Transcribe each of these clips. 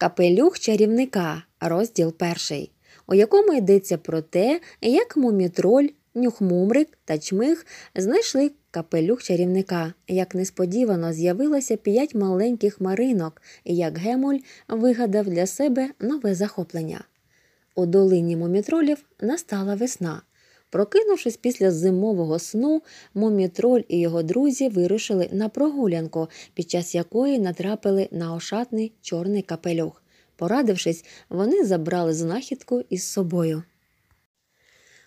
Капелюх чарівника, розділ перший, у якому йдеться про те, як мумітроль, нюхмумрик та чмих знайшли капелюх чарівника, як несподівано з'явилося п'ять маленьких маринок, і як Гемуль вигадав для себе нове захоплення. У долині мумітролів настала весна, Прокинувшись після зимового сну, Мумітроль і його друзі вирушили на прогулянку, під час якої натрапили на ошатний чорний капелюх. Порадившись, вони забрали знахідку із собою.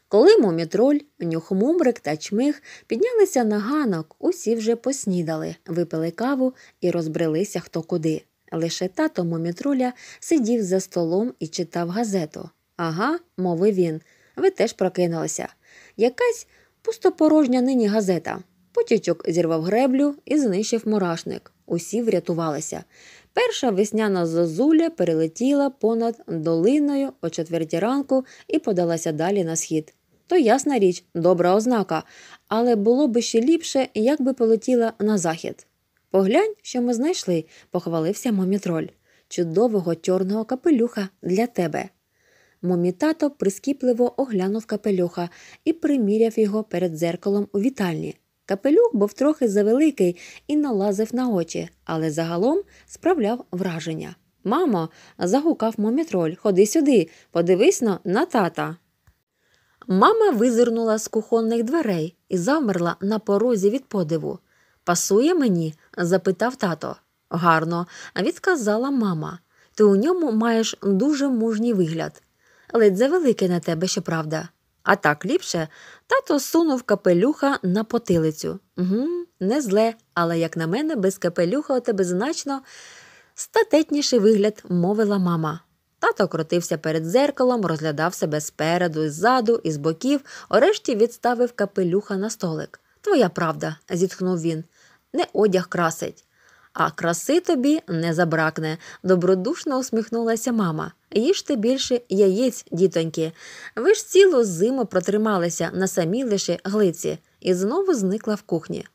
Коли мумітроль, нюхмумрик та чмих піднялися на ганок, усі вже поснідали, випили каву і розбрелися хто куди. Лише тато мумітроля сидів за столом і читав газету. Ага, мовив він. Ви теж прокинулися. Якась пустопорожня нині газета. Потічок зірвав греблю і знищив мурашник. Усі врятувалися. Перша весняна зозуля перелетіла понад долиною о четвертій ранку і подалася далі на схід. То ясна річ, добра ознака, але було б ще ліпше, якби полетіла на захід. Поглянь, що ми знайшли, похвалився момітроль. Чудового чорного капелюха для тебе. Момі тато прискіпливо оглянув капелюха і приміряв його перед дзеркалом у вітальні. Капелюх був трохи завеликий і налазив на очі, але загалом справляв враження. Мамо, загукав момітроль, ходи сюди, подивись но на тата. Мама визирнула з кухонних дверей і замерла на порозі від подиву. Пасує мені? запитав тато. Гарно, відказала мама. Ти у ньому маєш дуже мужній вигляд ледь завелике на тебе, щоправда. А так ліпше, тато сунув капелюха на потилицю. Угу, Не зле, але, як на мене, без капелюха у тебе значно статетніший вигляд, мовила мама. Тато крутився перед зеркалом, розглядав себе спереду, ззаду і з боків, орешті відставив капелюха на столик. Твоя правда, зітхнув він, не одяг красить а краси тобі не забракне, добродушно усміхнулася мама. Їжте більше яєць, дітоньки. Ви ж цілу зиму протрималися на самій лише глиці і знову зникла в кухні.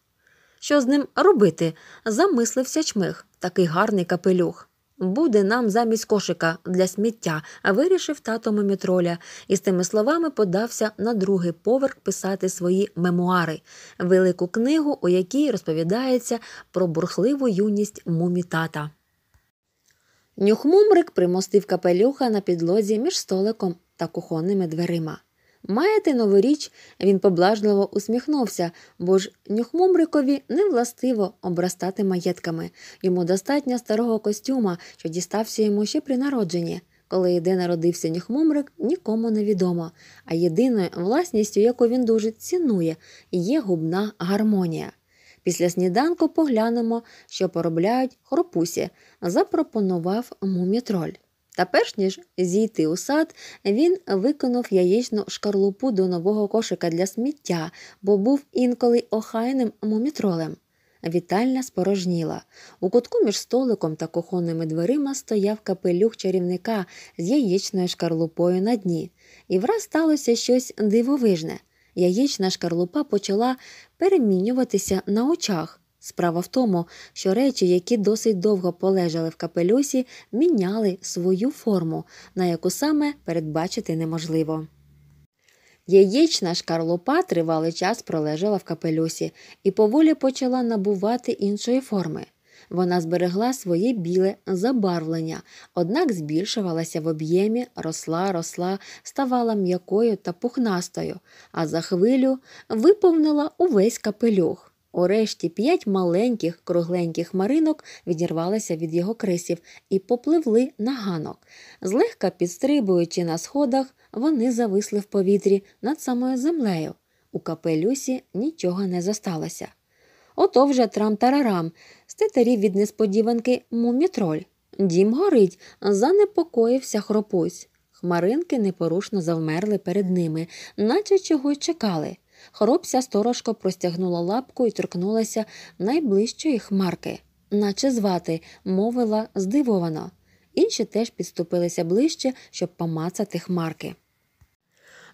Що з ним робити? замислився чмих, такий гарний капелюх буде нам замість кошика для сміття, вирішив тато мемітроля і з тими словами подався на другий поверх писати свої мемуари, велику книгу, у якій розповідається про бурхливу юність мумітата. Нюхмумрик примостив капелюха на підлозі між столиком та кухонними дверима. Маєте новоріч, він поблажливо усміхнувся, бо ж нюхмумрикові не властиво обрастати маєтками. Йому достатньо старого костюма, що дістався йому ще при народженні. Коли і народився нюхмумрик, нікому не відомо. А єдиною власністю, яку він дуже цінує, є губна гармонія. Після сніданку поглянемо, що поробляють хропусі, запропонував мумітроль. Та перш ніж зійти у сад, він виконав яєчну шкарлупу до нового кошика для сміття, бо був інколи охайним мумітролем. Вітальня спорожніла. У кутку між столиком та кухонними дверима стояв капелюх чарівника з яєчною шкарлупою на дні, і враз сталося щось дивовижне. Яєчна шкарлупа почала перемінюватися на очах. Справа в тому, що речі, які досить довго полежали в капелюсі, міняли свою форму, на яку саме передбачити неможливо. Яєчна шкарлупа тривалий час пролежала в капелюсі і поволі почала набувати іншої форми. Вона зберегла своє біле забарвлення, однак збільшувалася в об'ємі, росла, росла, ставала м'якою та пухнастою, а за хвилю виповнила увесь капелюх. Урешті п'ять маленьких кругленьких маринок відірвалися від його крисів і попливли на ганок. Злегка підстрибуючи на сходах, вони зависли в повітрі над самою землею. У капелюсі нічого не зосталося. Ото вже трам-тарарам, стетарів від несподіванки мумітроль. Дім горить, занепокоївся хропусь. Хмаринки непорушно завмерли перед ними, наче чогось чекали. Хоробся сторожко простягнула лапку і торкнулася найближчої хмарки, наче звати, мовила здивовано. Інші теж підступилися ближче, щоб помацати хмарки.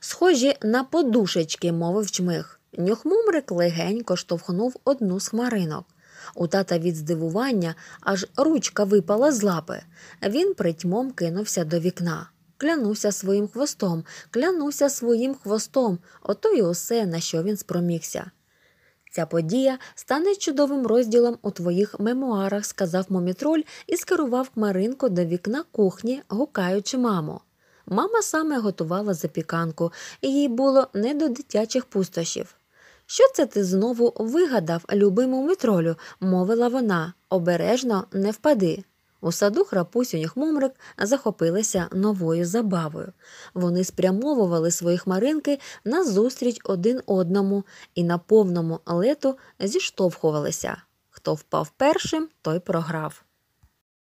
Схожі на подушечки, мовив чмих. Нюхмумрик легенько штовхнув одну з хмаринок. У тата від здивування аж ручка випала з лапи. Він притьмом кинувся до вікна клянуся своїм хвостом, клянуся своїм хвостом, ото й усе, на що він спромігся. Ця подія стане чудовим розділом у твоїх мемуарах, сказав момітроль і скерував Маринку до вікна кухні, гукаючи маму. Мама саме готувала запіканку, і їй було не до дитячих пустощів. Що це ти знову вигадав, любимому митролю? мовила вона, обережно не впади. У саду храпусюніх мумрик захопилися новою забавою. Вони спрямовували свої хмаринки назустріч один одному і на повному лету зіштовхувалися. Хто впав першим, той програв.